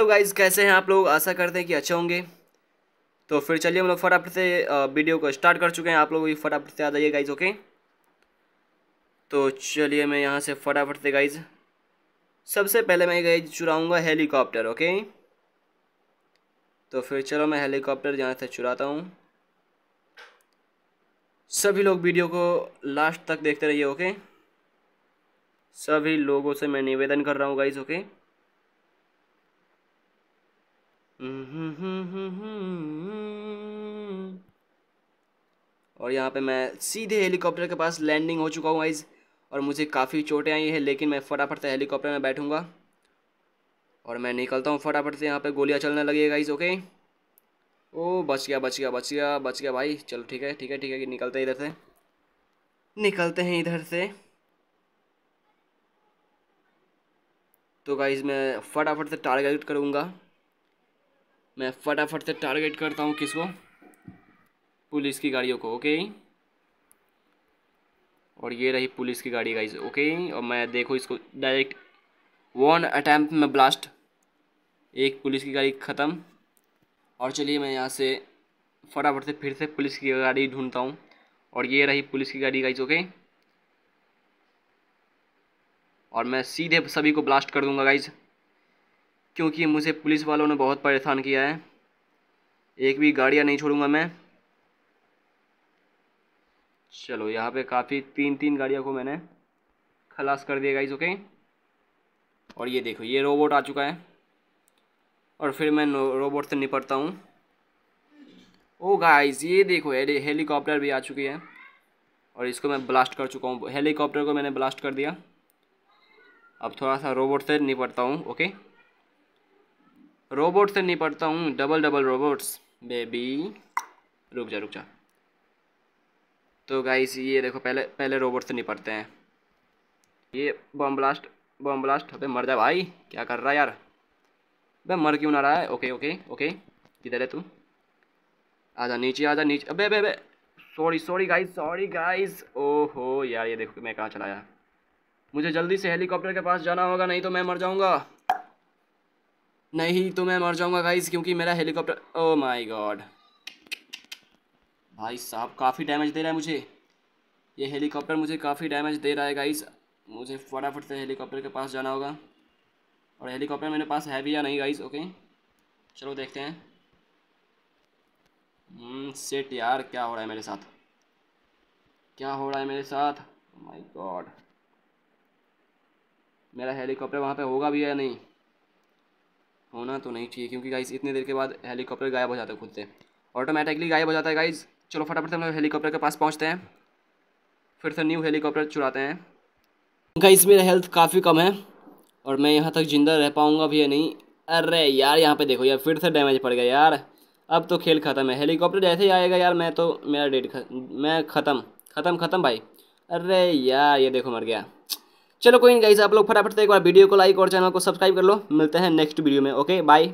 hello guys कैसे हैं आप लोग आशा करते हैं कि अच्छे होंगे तो फिर चलिए हम लोग फटाफट से वीडियो को स्टार्ट कर चुके हैं आप लोग भी फटाफट से आ जाइए गाइज ओके तो चलिए मैं यहाँ से फटाफट से गाइज सबसे पहले मैं गाइज चुराऊंगा हेलीकॉप्टर ओके तो फिर चलो मैं हेलीकॉप्टर यहाँ से चुराता हूँ सभी लोग वीडियो को लास्ट तक देखते रहिए ओके सभी लोगों से मैं निवेदन कर रहा हूँ गाइज ओके और यहाँ पे मैं सीधे हेलीकॉप्टर के पास लैंडिंग हो चुका हूँ आइज़ और मुझे काफ़ी चोटें आई हैं लेकिन मैं फटाफट से हेलीकॉप्टर में बैठूँगा और मैं निकलता हूँ फटाफट से यहाँ पे गोलियाँ चलने लगी है गाइज ओके ओ बच गया बच गया बच गया बच गया भाई चलो ठीक है ठीक है ठीक है निकलते हैं इधर से निकलते हैं इधर से तो गाइज मैं फटाफट से टारगेट करूँगा मैं फटाफट से टारगेट करता हूँ किसको पुलिस की गाड़ियों को ओके और ये रही पुलिस की गाड़ी गाइज ओके और मैं देखो इसको डायरेक्ट वन अटैम्प्ट में ब्लास्ट एक पुलिस की गाड़ी ख़त्म और चलिए मैं यहाँ से फटाफट से फिर से पुलिस की गाड़ी ढूंढता हूँ और ये रही पुलिस की गाड़ी गाइज ओके और मैं सीधे सभी को ब्लास्ट कर दूंगा गाइज क्योंकि मुझे पुलिस वालों ने बहुत परेशान किया है एक भी गाड़ियाँ नहीं छोड़ूंगा मैं चलो यहाँ पे काफ़ी तीन तीन गाड़ियों को मैंने खलास कर दिया गाइज ओके और ये देखो ये रोबोट आ चुका है और फिर मैं रोबोट से निपटता हूँ ओ oh, गाइज ये देखो हेलीकॉप्टर भी आ चुकी है और इसको मैं ब्लास्ट कर चुका हूँ हेलीकॉप्टर को मैंने ब्लास्ट कर दिया अब थोड़ा सा रोबोट से निपटता हूँ ओके रोबोट से नहीं पढ़ता हूँ डबल डबल रोबोट्स बेबी रुक जा रुक जा तो गाइस ये देखो पहले पहले रोबोट से नहीं पढ़ते हैं ये बॉम ब्लास्ट बॉम ब्लास्ट अबे मर जा भाई क्या कर रहा है यार अबे मर क्यों ना रहा है ओके ओके ओके किधर है तू आजा नीचे आजा नीचे अबे अबे अबे sorry sorry guys sorry guys ओहो यार ये देखो मैं कहाँ चलाया मुझे जल्दी से हेलीकॉप्टर के पास जाना होगा नहीं तो मैं मर जाऊँगा नहीं तो मैं मर जाऊंगा गाइस क्योंकि मेरा हेलीकॉप्टर ओ माय गॉड भाई साहब काफ़ी डैमेज दे रहा है मुझे ये हेलीकॉप्टर मुझे काफ़ी डैमेज दे रहा है गाइस मुझे फटाफट से हेलीकॉप्टर के पास जाना होगा और हेलीकॉप्टर मेरे पास है भी या नहीं गाइस ओके चलो देखते हैं सेट hmm, यार क्या हो रहा है मेरे साथ क्या हो रहा है मेरे साथ माई oh गॉड मेरा हेलीकॉप्टर वहाँ पर होगा भी या नहीं होना तो नहीं चाहिए क्योंकि गाइस इतने देर के बाद हेलीकॉप्टर गायब हो जाता है खुद से ऑटोमेटिकली गायब हो जाता है गाइस चलो फटाफट से हम लोग हेलीकॉप्टर के पास पहुँचते हैं फिर से न्यू हेलीकॉप्टर चुराते हैं गाइस मेरा हेल्थ काफ़ी कम है और मैं यहाँ तक ज़िंदा रह पाऊँगा भी या नहीं अरे यार यहाँ पे देखो यार फिर से डैमेज पड़ गया यार अब तो खेल ख़त्म है हेलीकॉप्टर जैसे ही आएगा यार मैं तो मेरा डेट ख... मैं ख़त्म ख़त्म ख़त्म भाई अरे यार ये देखो मर गया चलो कोई नहीं गाइस आप लोग फटाफट से एक बार वीडियो को लाइक और चैनल को सब्सक्राइब कर लो मिलते हैं नेक्स्ट वीडियो में ओके बाय